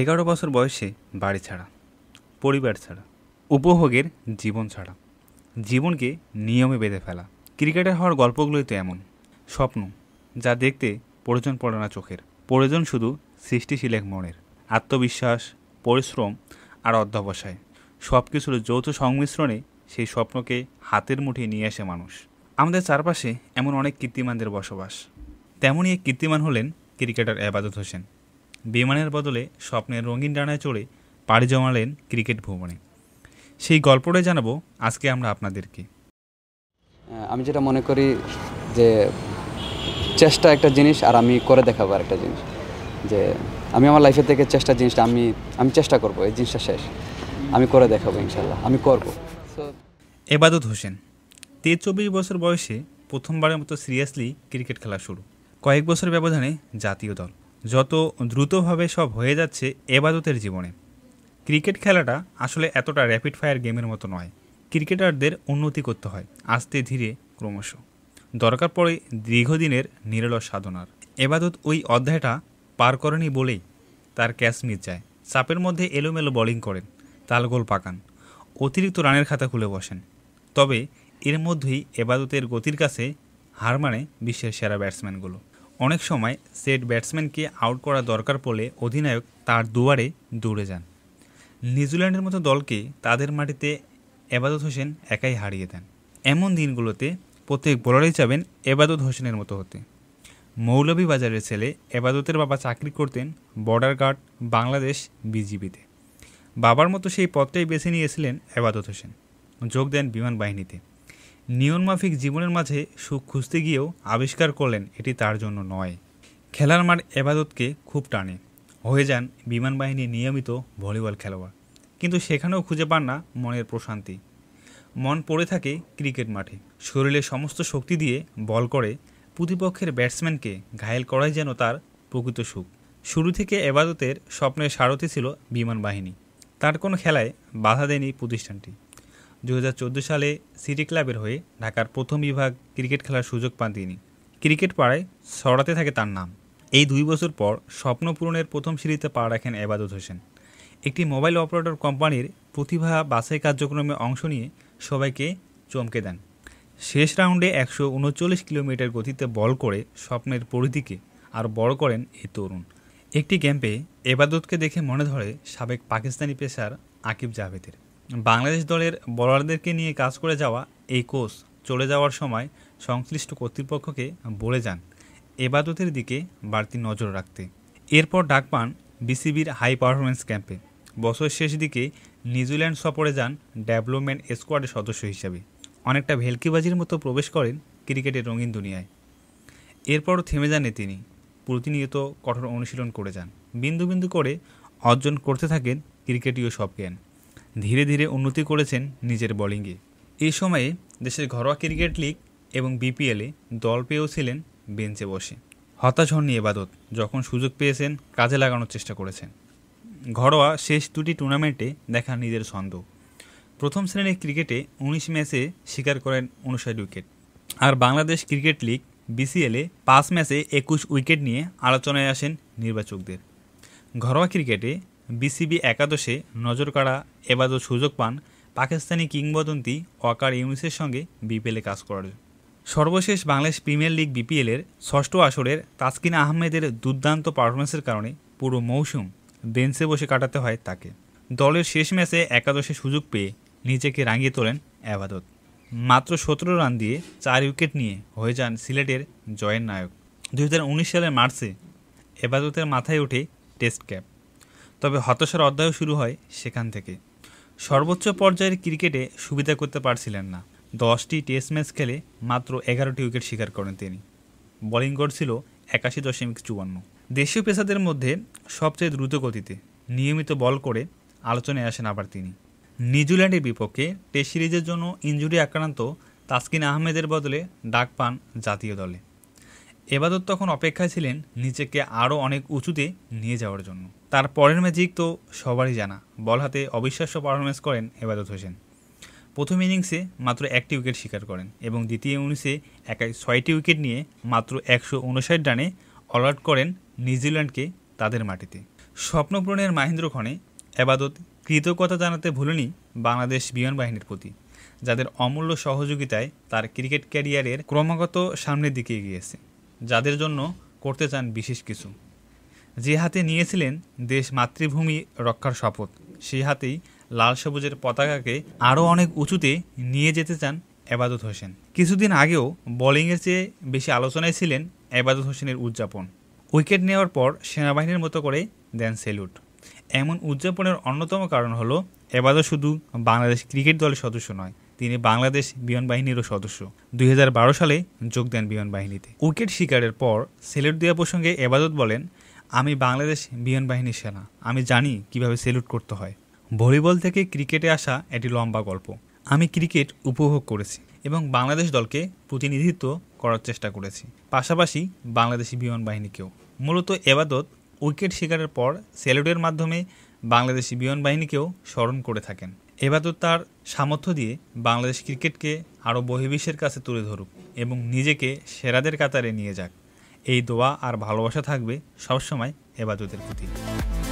এগারো বছর বয়সে বাড়ি ছাড়া পরিবার ছাড়া উপভোগের জীবন ছাড়া জীবনকে নিয়মে বেঁধে ফেলা ক্রিকেটার হওয়ার গল্পগুলোই তো এমন স্বপ্ন যা দেখতে প্রয়োজন পড়ে না চোখের প্রয়োজন শুধু সৃষ্টিশীল এক মনের আত্মবিশ্বাস পরিশ্রম আর অধ্যবসায় সব কিছুর যৌথ সংমিশ্রণে সেই স্বপ্নকে হাতের মুঠে নিয়ে আসে মানুষ আমাদের চারপাশে এমন অনেক কীর্তিমানদের বসবাস তেমনই এক কীর্তিমান হলেন ক্রিকেটার এবাদত হোসেন বিমানের বদলে স্বপ্নের রঙিন ডানায় চড়ে পাড়ি জমালেন ক্রিকেট ভুবনে সেই গল্পটাই জানাবো আজকে আমরা আপনাদেরকে আমি যেটা মনে করি যে চেষ্টা একটা জিনিস আর আমি করে দেখাবো আর একটা জিনিস যে আমি আমার লাইফের থেকে চেষ্টা জিনিসটা আমি আমি চেষ্টা করব এই জিনিসটা শেষ আমি করে দেখাবো ইনশাল্লাহ আমি করব এবাদত হোসেন তে চব্বিশ বছর বয়সে প্রথমবারের মতো সিরিয়াসলি ক্রিকেট খেলা শুরু কয়েক বছর ব্যবধানে জাতীয় দল যত দ্রুতভাবে সব হয়ে যাচ্ছে এবাদতের জীবনে ক্রিকেট খেলাটা আসলে এতটা র্যাপিড ফায়ার গেমের মতো নয় ক্রিকেটারদের উন্নতি করতে হয় আস্তে ধীরে ক্রমশ দরকার পড়ে দীর্ঘদিনের নিরলস সাধনার এবাদত ওই অধ্যায়টা পার করেনি বলেই তার ক্যাচ মিস যায় চাপের মধ্যে এলোমেলো বোলিং করেন তালগোল পাকান অতিরিক্ত রানের খাতা খুলে বসেন তবে এর মধ্যেই এবাদতের গতির কাছে হার মানে বিশ্বের সেরা ব্যাটসম্যানগুলো অনেক সময় সেট ব্যাটসম্যানকে আউট করা দরকার পড়লে অধিনায়ক তার দুয়ারে দৌড়ে যান নিউজিল্যান্ডের মতো দলকে তাদের মাটিতে এবাদত হোসেন একাই হারিয়ে দেন এমন দিনগুলোতে প্রত্যেক বোলারই চাবেন এবাদত হোসেনের মতো হতে মৌলভীবাজারের ছেলে এবাদতের বাবা চাকরি করতেন বর্ডার গার্ড বাংলাদেশ বিজিবিতে বাবার মতো সেই পথটাই বেছে নিয়েছিলেন এবাদত হোসেন যোগ দেন বিমান বাহিনীতে নিয়নমাফিক জীবনের মাঝে সুখ খুঁজতে গিয়েও আবিষ্কার করলেন এটি তার জন্য নয় খেলার মাঠ এবাদতকে খুব টানে হয়ে যান বিমান নিয়মিত ভলিবল খেলোয়াড় কিন্তু সেখানেও খুঁজে পান না মনের প্রশান্তি মন পড়ে থাকে ক্রিকেট মাঠে শরীরে সমস্ত শক্তি দিয়ে বল করে প্রতিপক্ষের ব্যাটসম্যানকে ঘায়েল করাই যেন তার প্রকৃত সুখ শুরু থেকে এবাদতের স্বপ্নের সারথি ছিল বিমান বাহিনী তার কোনো খেলায় বাধা দেয়নি প্রতিষ্ঠানটি ২০১৪ সালে সিটি ক্লাবের হয়ে ঢাকার প্রথম বিভাগ ক্রিকেট খেলার সুযোগ পান তিনি ক্রিকেট পাড়ায় ছড়াতে থাকে তার নাম এই দুই বছর পর স্বপ্ন পূরণের প্রথম সিঁড়িতে পা রাখেন এবাদত হোসেন একটি মোবাইল অপারেটর কোম্পানির প্রতিভা বাছাই কার্যক্রমে অংশ নিয়ে সবাইকে চমকে দেন শেষ রাউন্ডে একশো কিলোমিটার গতিতে বল করে স্বপ্নের পরিধিকে আর বড় করেন এই তরুণ একটি ক্যাম্পে এবাদতকে দেখে মনে ধরে সাবেক পাকিস্তানি পেসার আকিব জাভেদের বাংলাদেশ দলের বলারদেরকে নিয়ে কাজ করে যাওয়া এই কোচ চলে যাওয়ার সময় সংশ্লিষ্ট কর্তৃপক্ষকে বলে যান এবাদতের দিকে বাড়তি নজর রাখতে এরপর ডাক পান বিসিবির হাই পারফরমেন্স ক্যাম্পে বছর শেষ দিকে নিউজিল্যান্ড সফরে যান ডেভেলপমেন্ট স্কোয়াডের সদস্য হিসেবে অনেকটা ভেলকিবাজির মতো প্রবেশ করেন ক্রিকেটের রঙিন দুনিয়ায় এরপরও থেমে যান তিনি প্রতিনিয়ত কঠোর অনুশীলন করে যান বিন্দু বিন্দু করে অর্জন করতে থাকেন ক্রিকেটীয় সব জ্ঞান ধীরে ধীরে উন্নতি করেছেন নিজের বোলিংয়ে এ সময়ে দেশের ঘরোয়া ক্রিকেট লিগ এবং বিপিএলে দল পেয়েওছিলেন বেঞ্চে বসে হতাশ হননি এবাদত যখন সুযোগ পেয়েছেন কাজে লাগানোর চেষ্টা করেছেন ঘরোয়া শেষ দুটি টুর্নামেন্টে দেখা নিজের ছন্দ প্রথম শ্রেণীর ক্রিকেটে উনিশ ম্যাচে শিকার করেন উনষাট উইকেট আর বাংলাদেশ ক্রিকেট লিগ বিসিএলে পাঁচ ম্যাচে একুশ উইকেট নিয়ে আলোচনায় আসেন নির্বাচকদের ঘরোয়া ক্রিকেটে বিসিবি একাদশে নজর কাড়া এবারও সুযোগ পান পাকিস্তানি কিংবদন্তি ওয়াকার ইউনিসের সঙ্গে বিপিএলে কাজ করার সর্বশেষ বাংলাদেশ প্রিমিয়ার লিগ বিপিএলের ষষ্ঠ আসরের তাসকিন আহমেদের দুর্দান্ত পারফরমেন্সের কারণে পুরো মৌসুম বেঞ্চে বসে কাটাতে হয় তাকে দলের শেষ ম্যাচে একাদশে সুযোগ পেয়ে নিজেকে রাঙিয়ে তোলেন অ্যাবাদত মাত্র সতেরো রান দিয়ে চার উইকেট নিয়ে হয়ে যান সিলেটের জয়ের নায়ক দু সালের মার্চে এবাদতের মাথায় ওঠে টেস্ট ক্যাপ তবে হতাশার অধ্যায়ও শুরু হয় সেখান থেকে সর্বোচ্চ পর্যায়ের ক্রিকেটে সুবিধা করতে পারছিলেন না দশটি টেস্ট ম্যাচ খেলে মাত্র এগারোটি উইকেট শিকার করেন তিনি বোলিং করছিল একাশি দশমিক চুয়ান্ন দেশীয় পেশাদের মধ্যে সবচেয়ে দ্রুত গতিতে নিয়মিত বল করে আলোচনায় আসেন আবার তিনি নিউজিল্যান্ডের বিপক্ষে টেস্ট সিরিজের জন্য ইঞ্জুরি আক্রান্ত তাসকিন আহমেদের বদলে ডাক পান জাতীয় দলে এবাদত তখন অপেক্ষায় ছিলেন নিজেকে আরও অনেক উঁচুতে নিয়ে যাওয়ার জন্য তার পরের ম্যাজিক তো সবারই জানা বল হাতে অবিশ্বাস্য পারফরমেন্স করেন এবাদত হোসেন প্রথম ইনিংসে মাত্র একটি উইকেট শিকার করেন এবং দ্বিতীয় ইনিংসে একাই ছয়টি উইকেট নিয়ে মাত্র একশো উনষাট রানে অল আউট করেন নিউজিল্যান্ডকে তাদের মাটিতে স্বপ্নপূরণের খনে এবাদত কৃতজ্ঞতা জানাতে ভুলেনি বাংলাদেশ বিমান বাহিনীর প্রতি যাদের অমূল্য সহযোগিতায় তার ক্রিকেট ক্যারিয়ারের ক্রমাগত সামনের দিকে এগিয়েছে যাদের জন্য করতে চান বিশেষ কিছু যে হাতে নিয়েছিলেন দেশ মাতৃভূমি রক্ষার শপথ সেই হাতেই লাল সবুজের পতাকাকে আরও অনেক উঁচুতে নিয়ে যেতে চান এবাদত হোসেন কিছুদিন আগেও বোলিংয়ের চেয়ে বেশি আলোচনায় ছিলেন এবাদত হোসেনের উদযাপন উইকেট নেওয়ার পর সেনাবাহিনীর মতো করে দেন সেলুট এমন উদযাপনের অন্যতম কারণ হলো এবাদত শুধু বাংলাদেশ ক্রিকেট দলের সদস্য নয় তিনি বাংলাদেশ বিমান বাহিনীরও সদস্য ২০১২ সালে যোগ দেন বিমান বাহিনীতে উইকেট শিকারের পর সেলুট দেওয়া প্রসঙ্গে এবাদত বলেন আমি বাংলাদেশ বিমান বাহিনীর সেনা আমি জানি কিভাবে সেলুট করতে হয় ভলিবল থেকে ক্রিকেটে আসা এটি লম্বা গল্প আমি ক্রিকেট উপভোগ করেছি এবং বাংলাদেশ দলকে প্রতিনিধিত্ব করার চেষ্টা করেছি পাশাপাশি বাংলাদেশি বিমান বাহিনীকেও মূলত এবাদত উইকেট শিকারের পর সেলুটের মাধ্যমে বাংলাদেশি বিমান বাহিনীকেও স্মরণ করে থাকেন এবাদত তার সামর্থ্য দিয়ে বাংলাদেশ ক্রিকেটকে আরও বহির্বিশ্বের কাছে তুলে ধরুক এবং নিজেকে সেরাদের কাতারে নিয়ে যাক এই দোয়া আর ভালোবাসা থাকবে সবসময় এবাদতের প্রতি